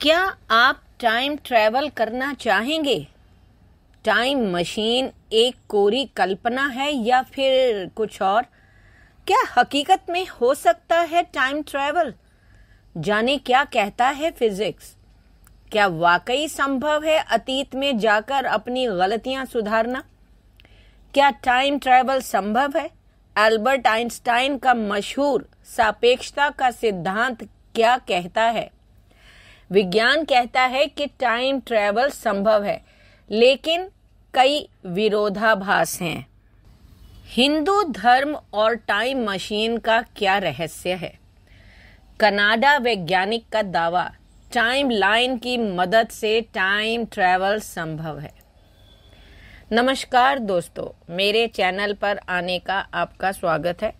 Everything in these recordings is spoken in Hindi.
क्या आप टाइम ट्रैवल करना चाहेंगे टाइम मशीन एक कोरी कल्पना है या फिर कुछ और क्या हकीकत में हो सकता है टाइम ट्रैवल जाने क्या कहता है फिजिक्स क्या वाकई संभव है अतीत में जाकर अपनी गलतियां सुधारना क्या टाइम ट्रैवल संभव है एल्बर्ट आइंस्टाइन का मशहूर सापेक्षता का सिद्धांत क्या कहता है विज्ञान कहता है कि टाइम ट्रेवल संभव है लेकिन कई विरोधाभास हैं हिंदू धर्म और टाइम मशीन का क्या रहस्य है कनाडा वैज्ञानिक का दावा टाइम लाइन की मदद से टाइम ट्रेवल संभव है नमस्कार दोस्तों मेरे चैनल पर आने का आपका स्वागत है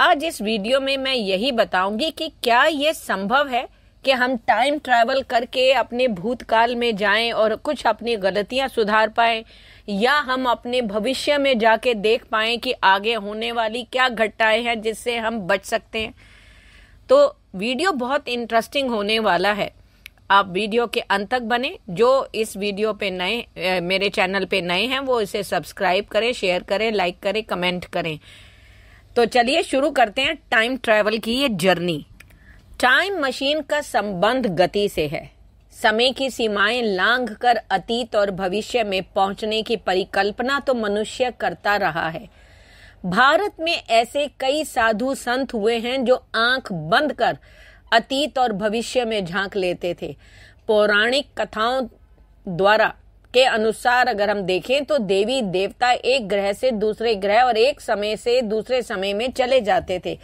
आज इस वीडियो में मैं यही बताऊंगी कि क्या ये संभव है कि हम टाइम ट्रैवल करके अपने भूतकाल में जाएं और कुछ अपनी गलतियां सुधार पाए या हम अपने भविष्य में जाके देख पाए कि आगे होने वाली क्या घटनाएं हैं जिससे हम बच सकते हैं तो वीडियो बहुत इंटरेस्टिंग होने वाला है आप वीडियो के अंत तक बने जो इस वीडियो पे नए मेरे चैनल पे नए हैं वो इसे सब्सक्राइब करें शेयर करें लाइक करें कमेंट करें तो चलिए शुरू करते हैं टाइम ट्रैवल की ये जर्नी टाइम मशीन का संबंध गति से है समय की सीमाएं लांघ कर अतीत और भविष्य में पहुंचने की परिकल्पना तो मनुष्य करता रहा है भारत में ऐसे कई साधु संत हुए हैं जो आंख बंद कर अतीत और भविष्य में झांक लेते थे पौराणिक कथाओं द्वारा के अनुसार अगर हम देखें तो देवी देवता एक ग्रह से दूसरे ग्रह और एक समय से दूसरे समय में चले जाते थे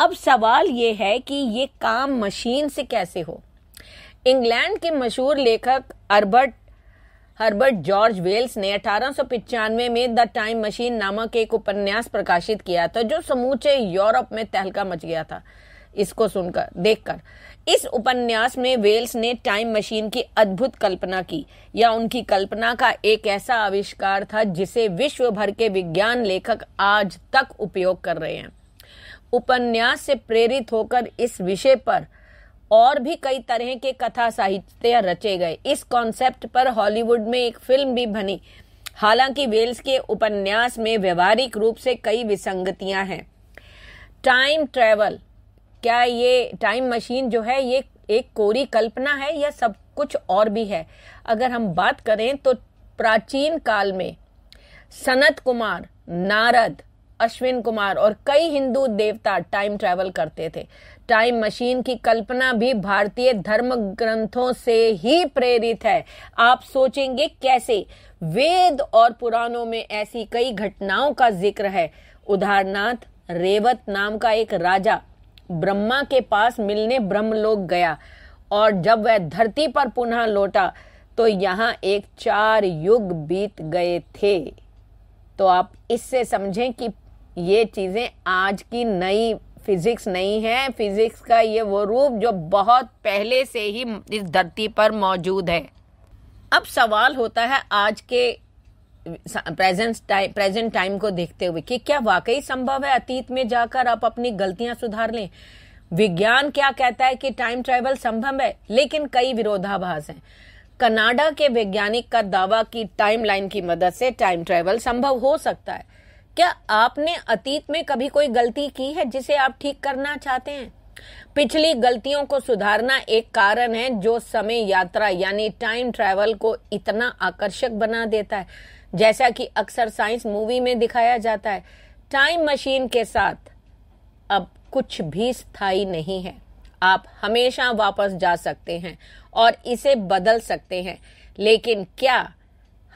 अब सवाल ये है कि ये काम मशीन से कैसे हो इंग्लैंड के मशहूर लेखक अर्बर्ट हर्बर्ट जॉर्ज वेल्स ने अठारह में द टाइम मशीन नामक एक उपन्यास प्रकाशित किया था जो समूचे यूरोप में तहलका मच गया था इसको सुनकर देखकर इस उपन्यास में वेल्स ने टाइम मशीन की अद्भुत कल्पना की या उनकी कल्पना का एक ऐसा आविष्कार था जिसे विश्व भर के विज्ञान लेखक आज तक उपयोग कर रहे हैं उपन्यास से प्रेरित होकर इस विषय पर और भी कई तरह के कथा साहित्य रचे गए इस कॉन्सेप्ट पर हॉलीवुड में एक फिल्म भी बनी हालांकि वेल्स के उपन्यास में व्यवहारिक रूप से कई विसंगतियां हैं टाइम ट्रेवल क्या ये टाइम मशीन जो है ये एक कोरी कल्पना है या सब कुछ और भी है अगर हम बात करें तो प्राचीन काल में सनत कुमार नारद अश्विन कुमार और कई हिंदू देवता टाइम ट्रैवल करते थे टाइम मशीन की कल्पना भी भारतीय धर्म ग्रंथों से ही प्रेरित है आप सोचेंगे कैसे वेद और पुराणों में ऐसी कई घटनाओं का जिक्र है उदाहरणार्थ रेवत नाम का एक राजा ब्रह्मा के पास मिलने ब्रह्मलोक गया और जब वह धरती पर पुनः लौटा तो यहाँ एक चार युग बीत गए थे तो आप इससे समझें कि ये चीज़ें आज की नई फिजिक्स नहीं है फिजिक्स का ये वो रूप जो बहुत पहले से ही इस धरती पर मौजूद है अब सवाल होता है आज के प्रेजेंट टाइम प्रेजेंट टाइम को देखते हुए कि क्या वाकई संभव है अतीत में जाकर आप अपनी गलतियां सुधार लें विज्ञान क्या कहता है कि टाइम ट्रेवल संभव है लेकिन कई विरोधाभास हैं कनाडा के वैज्ञानिक का दावा कि टाइमलाइन की मदद से टाइम ट्रेवल संभव हो सकता है क्या आपने अतीत में कभी कोई गलती की है जिसे आप ठीक करना चाहते हैं पिछली गलतियों को सुधारना एक कारण है जो समय यात्रा यानी टाइम ट्रैवल को इतना आकर्षक बना देता है जैसा कि अक्सर साइंस मूवी में दिखाया जाता है टाइम मशीन के साथ अब कुछ भी स्थायी नहीं है आप हमेशा वापस जा सकते हैं और इसे बदल सकते हैं लेकिन क्या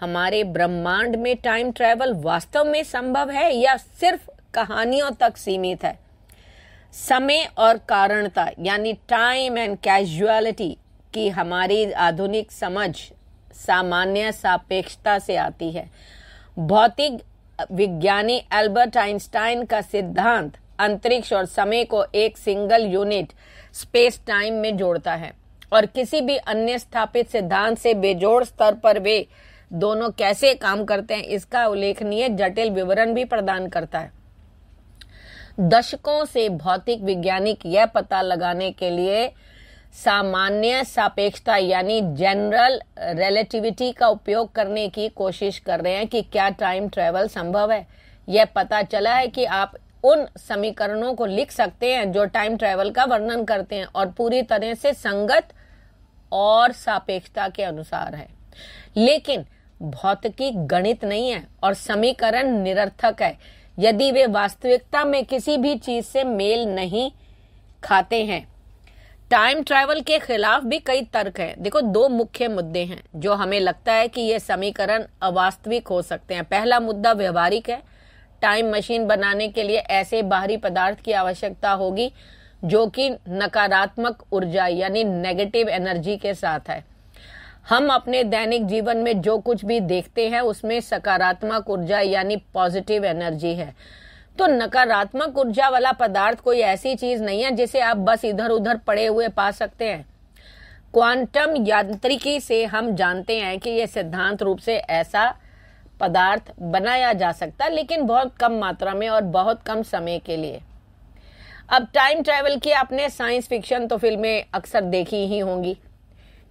हमारे ब्रह्मांड में टाइम ट्रेवल वास्तव में संभव है या सिर्फ कहानियों तक सीमित है समय और कारणता यानी टाइम एंड कैजुअलिटी की हमारी आधुनिक समझ सामान्य सापेक्षता से आती है भौतिक विज्ञानी एल्बर्ट आइंस्टाइन का सिद्धांत अंतरिक्ष और समय को एक सिंगल यूनिट स्पेस टाइम में जोड़ता है और किसी भी अन्य स्थापित सिद्धांत से बेजोड़ स्तर पर वे दोनों कैसे काम करते हैं इसका उल्लेखनीय जटिल विवरण भी प्रदान करता है दशकों से भौतिक वैज्ञानिक यह पता लगाने के लिए सामान्य सापेक्षता यानी जनरल रिलेटिविटी का उपयोग करने की कोशिश कर रहे हैं कि क्या टाइम ट्रेवल संभव है यह पता चला है कि आप उन समीकरणों को लिख सकते हैं जो टाइम ट्रेवल का वर्णन करते हैं और पूरी तरह से संगत और सापेक्षता के अनुसार है लेकिन भौतिकी गणित नहीं है और समीकरण निरर्थक है यदि वे वास्तविकता में किसी भी चीज से मेल नहीं खाते हैं टाइम ट्रैवल के खिलाफ भी कई तर्क हैं देखो दो मुख्य मुद्दे हैं जो हमें लगता है कि ये समीकरण अवास्तविक हो सकते हैं पहला मुद्दा व्यवहारिक है टाइम मशीन बनाने के लिए ऐसे बाहरी पदार्थ की आवश्यकता होगी जो कि नकारात्मक ऊर्जा यानी नेगेटिव एनर्जी के साथ है हम अपने दैनिक जीवन में जो कुछ भी देखते हैं उसमें सकारात्मक ऊर्जा यानी पॉजिटिव एनर्जी है तो नकारात्मक ऊर्जा वाला पदार्थ कोई ऐसी चीज नहीं है जिसे आप बस इधर उधर पड़े हुए पा सकते हैं क्वांटम यांत्रिकी से हम जानते हैं कि यह सिद्धांत रूप से ऐसा पदार्थ बनाया जा सकता है लेकिन बहुत कम मात्रा में और बहुत कम समय के लिए अब टाइम ट्रैवल की आपने साइंस फिक्शन तो फिल्में अक्सर देखी ही होंगी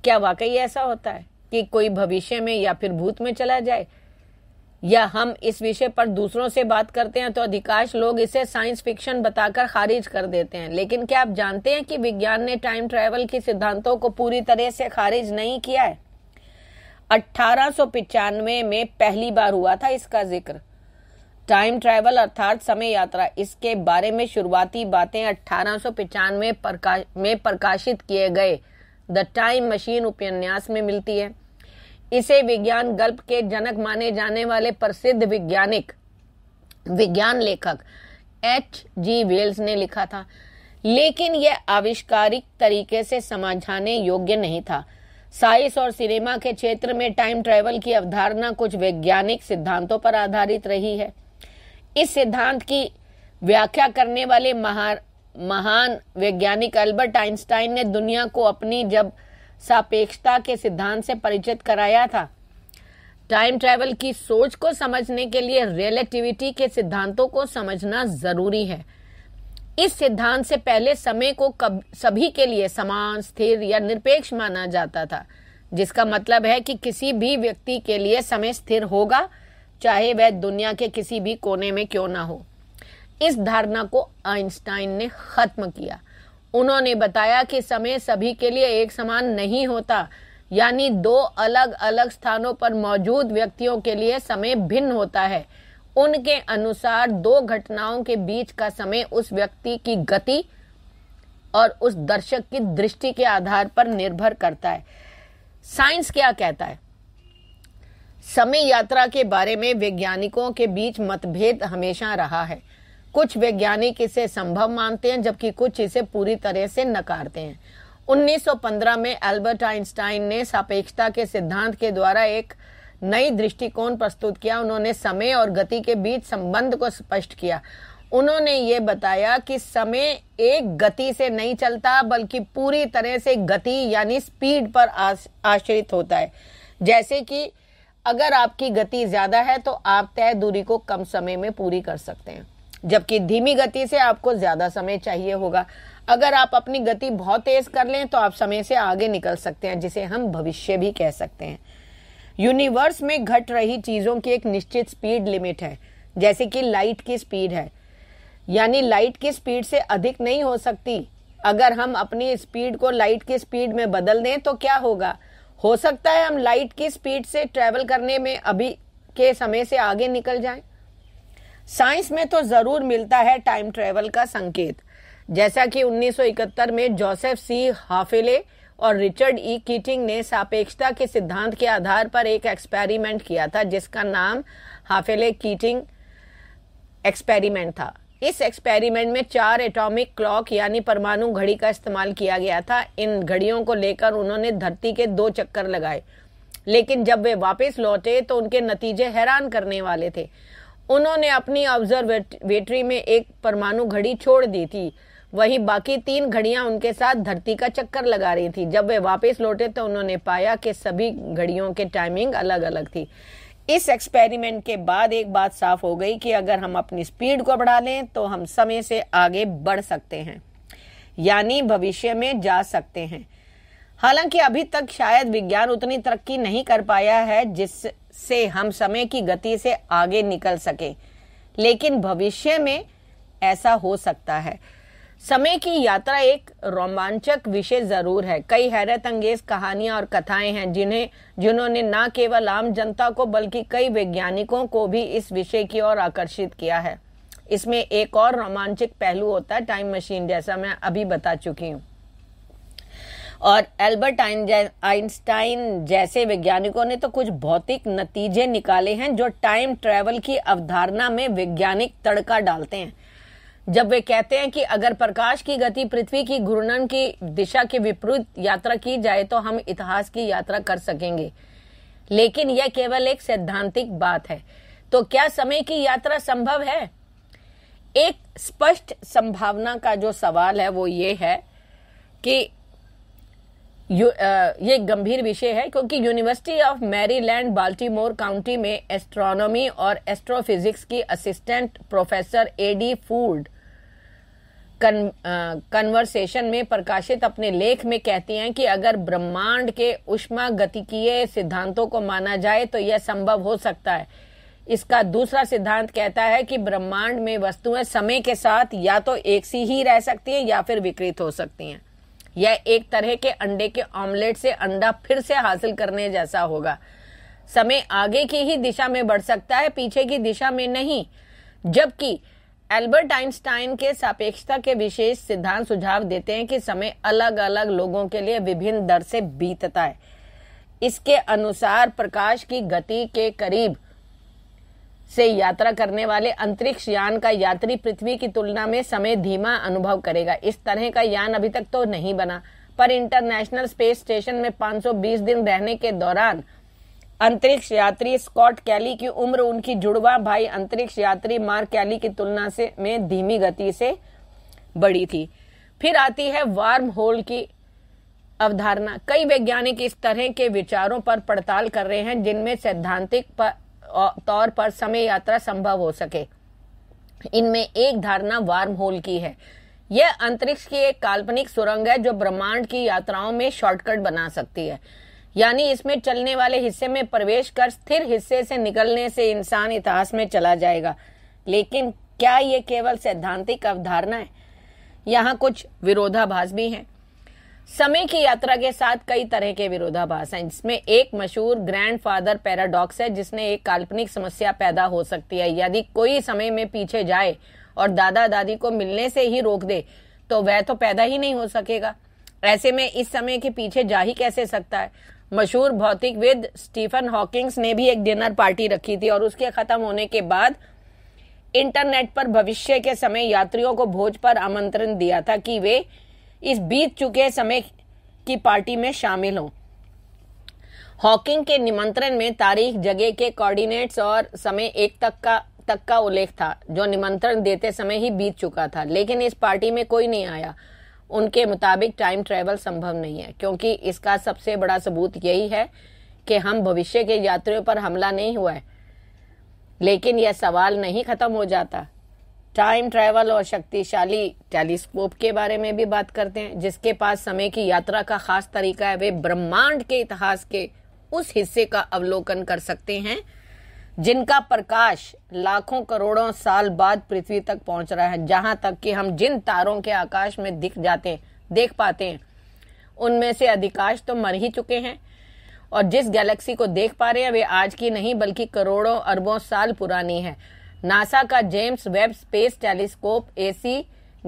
क्या वाकई ऐसा होता है कि कोई भविष्य में या फिर भूत में चला जाए या हम इस विषय पर दूसरों से बात करते हैं तो अधिकांश लोग इसे साइंस फिक्शन बताकर खारिज कर देते हैं लेकिन क्या आप जानते हैं कि विज्ञान ने टाइम ट्रैवल के सिद्धांतों को पूरी तरह से खारिज नहीं किया है अठारह में पहली बार हुआ था इसका जिक्र टाइम ट्रैवल अर्थात समय यात्रा इसके बारे में शुरुआती बातें अठारह सो पिचानवे में प्रकाशित किए गए द टाइम मशीन उपन्यास में मिलती है इसे विज्ञान गल्प के जनक माने जाने वाले प्रसिद्ध वैज्ञानिक विज्ञान लेखक एच जी वेल्स ने लिखा था लेकिन यह आविष्कारिक तरीके से समझाने योग्य नहीं था साइंस और सिनेमा के क्षेत्र में टाइम ट्रेवल की अवधारणा कुछ वैज्ञानिक सिद्धांतों पर आधारित रही है इस सिद्धांत की व्याख्या करने वाले महार महान वैज्ञानिक अल्बर्ट आइंस्टाइन ने दुनिया को अपनी जब सापेक्षता के सिद्धांत से परिचित कराया था टाइम ट्रैवल की सोच को समझने के लिए रिलेटिविटी के सिद्धांतों को समझना जरूरी है इस सिद्धांत से पहले समय को कब, सभी के लिए समान स्थिर या निरपेक्ष माना जाता था जिसका मतलब है कि किसी भी व्यक्ति के लिए समय स्थिर होगा चाहे वह दुनिया के किसी भी कोने में क्यों ना हो इस धारणा को आइंस्टाइन ने खत्म किया उन्होंने बताया कि समय सभी के लिए एक समान नहीं होता यानी दो अलग अलग स्थानों पर मौजूद व्यक्तियों के लिए समय भिन्न होता है उनके अनुसार दो घटनाओं के बीच का समय उस व्यक्ति की गति और उस दर्शक की दृष्टि के आधार पर निर्भर करता है साइंस क्या कहता है समय यात्रा के बारे में वैज्ञानिकों के बीच मतभेद हमेशा रहा है कुछ वैज्ञानिक इसे संभव मानते हैं जबकि कुछ इसे पूरी तरह से नकारते हैं 1915 में अल्बर्ट आइंस्टाइन ने सापेक्षता के सिद्धांत के द्वारा एक नई दृष्टिकोण प्रस्तुत किया उन्होंने समय और गति के बीच संबंध को स्पष्ट किया उन्होंने ये बताया कि समय एक गति से नहीं चलता बल्कि पूरी तरह से गति यानी स्पीड पर आश्रित होता है जैसे कि अगर आपकी गति ज्यादा है तो आप तय दूरी को कम समय में पूरी कर सकते हैं जबकि धीमी गति से आपको ज़्यादा समय चाहिए होगा अगर आप अपनी गति बहुत तेज कर लें तो आप समय से आगे निकल सकते हैं जिसे हम भविष्य भी कह सकते हैं यूनिवर्स में घट रही चीज़ों की एक निश्चित स्पीड लिमिट है जैसे कि लाइट की स्पीड है यानी लाइट की स्पीड से अधिक नहीं हो सकती अगर हम अपनी स्पीड को लाइट की स्पीड में बदल दें तो क्या होगा हो सकता है हम लाइट की स्पीड से ट्रेवल करने में अभी के समय से आगे निकल जाएं साइंस में तो जरूर मिलता है टाइम ट्रेवल का संकेत जैसा कि 1971 में जोसेफ सी हाफिले और रिचर्ड ई कीटिंग ने सापेक्षता के सिद्धांत के आधार पर एक एक्सपेरिमेंट किया था जिसका नाम हाफेले कीटिंग एक्सपेरिमेंट था इस एक्सपेरिमेंट में चार एटॉमिक क्लॉक यानी परमाणु घड़ी का इस्तेमाल किया गया था इन घड़ियों को लेकर उन्होंने धरती के दो चक्कर लगाए लेकिन जब वे वापस लौटे तो उनके नतीजे हैरान करने वाले थे उन्होंने अपनी ऑब्जर्वेटरी में एक परमाणु घड़ी छोड़ दी थी वहीं बाकी तीन घड़ियां उनके साथ धरती का चक्कर लगा रही थी जब वे वापस लौटे तो उन्होंने पाया कि सभी घड़ियों के टाइमिंग अलग अलग थी इस एक्सपेरिमेंट के बाद एक बात साफ हो गई कि अगर हम अपनी स्पीड को बढ़ा लें तो हम समय से आगे बढ़ सकते हैं यानी भविष्य में जा सकते हैं हालांकि अभी तक शायद विज्ञान उतनी तरक्की नहीं कर पाया है जिससे हम समय की गति से आगे निकल सके लेकिन भविष्य में ऐसा हो सकता है समय की यात्रा एक रोमांचक विषय जरूर है कई हैरत अंगेज कहानियां और कथाएं हैं जिन्हें जिन्होंने न केवल आम जनता को बल्कि कई वैज्ञानिकों को भी इस विषय की ओर आकर्षित किया है इसमें एक और रोमांचक पहलू होता है टाइम मशीन जैसा मैं अभी बता चुकी हूँ और एल्बर्ट आइंस्टाइन जैसे वैज्ञानिकों ने तो कुछ भौतिक नतीजे निकाले हैं जो टाइम ट्रेवल की अवधारणा में वैज्ञानिक तड़का डालते हैं जब वे कहते हैं कि अगर प्रकाश की गति पृथ्वी की घूर्णन की दिशा के विपरीत यात्रा की जाए तो हम इतिहास की यात्रा कर सकेंगे लेकिन यह केवल एक सैद्धांतिक बात है तो क्या समय की यात्रा संभव है एक स्पष्ट संभावना का जो सवाल है वो ये है कि ये गंभीर विषय है क्योंकि university of Maryland Baltimore county में एस्ट्रोनॉमी और एस्ट्रोफिजिक्स की assistant professor Adi Foord Conversation में प्रकाशित अपने लेख में कहती हैं कि अगर ब्रह्मांड के उष्मा गतिकीय सिद्धांतों को माना जाए तो यह संभव हो सकता है इसका दूसरा सिद्धांत कहता है कि ब्रह्मांड में वस्तुएं समय के साथ या तो एक सी ही रह सकती हैं या फिर विकृत हो सकती हैं यह एक तरह के अंडे के ऑमलेट से अंडा फिर से हासिल करने जैसा होगा समय आगे की ही दिशा में बढ़ सकता है पीछे की दिशा में नहीं जबकि एल्बर्ट आइंस्टाइन के सापेक्षता के विशेष सिद्धांत सुझाव देते हैं कि समय अलग अलग लोगों के लिए विभिन्न दर से बीतता है इसके अनुसार प्रकाश की गति के करीब से यात्रा करने वाले अंतरिक्ष यान का यात्री पृथ्वी की तुलना में समय धीमा अनुभव करेगा इस तरह का यान अभी तक तो नहीं बना पर इंटरनेशनल स्पेस स्टेशन में 520 दिन रहने के दौरान अंतरिक्ष यात्री स्कॉट कैली की उम्र उनकी जुड़वा भाई अंतरिक्ष यात्री मार्क कैली की तुलना से में धीमी गति से बड़ी थी फिर आती है वार्म होल की अवधारणा कई वैज्ञानिक इस तरह के विचारों पर पड़ताल कर रहे हैं जिनमें सैद्धांतिक तौर पर समय यात्रा संभव हो सके इनमें एक धारणा वार्म होल की है यह अंतरिक्ष की एक काल्पनिक सुरंग है जो ब्रह्मांड की यात्राओं में शॉर्टकट बना सकती है यानी इसमें चलने वाले हिस्से में प्रवेश कर स्थिर हिस्से से निकलने से इंसान इतिहास में चला जाएगा लेकिन क्या ये केवल सैद्धांतिक अवधारणा है यहाँ कुछ विरोधाभास भी हैं समय की यात्रा के साथ कई तरह के विरोधाभास हैं जिसमें एक मशहूर ग्रैंडफादर पैराडॉक्स है जिसने एक काल्पनिक समस्या पैदा हो सकती है यदि कोई समय में पीछे जाए और दादा दादी को मिलने से ही रोक दे तो वह तो पैदा ही नहीं हो सकेगा ऐसे में इस समय के पीछे जा ही कैसे सकता है मशहूर भौतिक विद स्टीफन हॉकिंग्स ने भी एक डिनर पार्टी रखी थी और उसके खत्म होने के बाद इंटरनेट पर भविष्य के समय यात्रियों को भोज पर आमंत्रण दिया था कि वे इस बीत चुके समय की पार्टी में शामिल हों हॉकिंग के निमंत्रण में तारीख जगह के कोऑर्डिनेट्स और समय एक तक का तक का उल्लेख था जो निमंत्रण देते समय ही बीत चुका था लेकिन इस पार्टी में कोई नहीं आया उनके मुताबिक टाइम ट्रैवल संभव नहीं है क्योंकि इसका सबसे बड़ा सबूत यही है कि हम भविष्य के यात्रियों पर हमला नहीं हुआ है लेकिन यह सवाल नहीं खत्म हो जाता टाइम ट्रैवल और शक्तिशाली टेलीस्कोप के बारे में भी बात करते हैं जिसके पास समय की यात्रा का खास तरीका है वे ब्रह्मांड के इतिहास के उस हिस्से का अवलोकन कर सकते हैं जिनका प्रकाश लाखों करोड़ों साल बाद पृथ्वी तक पहुंच रहा है जहां तक कि हम जिन तारों के आकाश में दिख जाते हैं देख पाते हैं उनमें से अधिकांश तो मर ही चुके हैं और जिस गैलेक्सी को देख पा रहे हैं वे आज की नहीं बल्कि करोड़ों अरबों साल पुरानी है नासा का जेम्स वेब स्पेस टेलीस्कोप एसी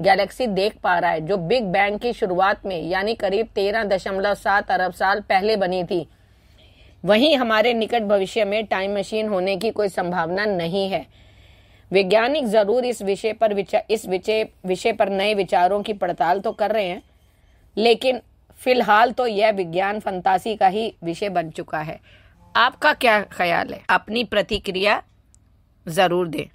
गैलेक्सी देख पा रहा है जो बिग बैंग की शुरुआत में यानी करीब तेरह दशमलव सात अरब साल पहले बनी थी वहीं हमारे निकट भविष्य में टाइम मशीन होने की कोई संभावना नहीं है वैज्ञानिक जरूर इस विषय पर इस विषय विषय पर नए विचारों की पड़ताल तो कर रहे हैं लेकिन फिलहाल तो यह विज्ञान फंतासी का ही विषय बन चुका है आपका क्या ख्याल है अपनी प्रतिक्रिया ज़रूर दें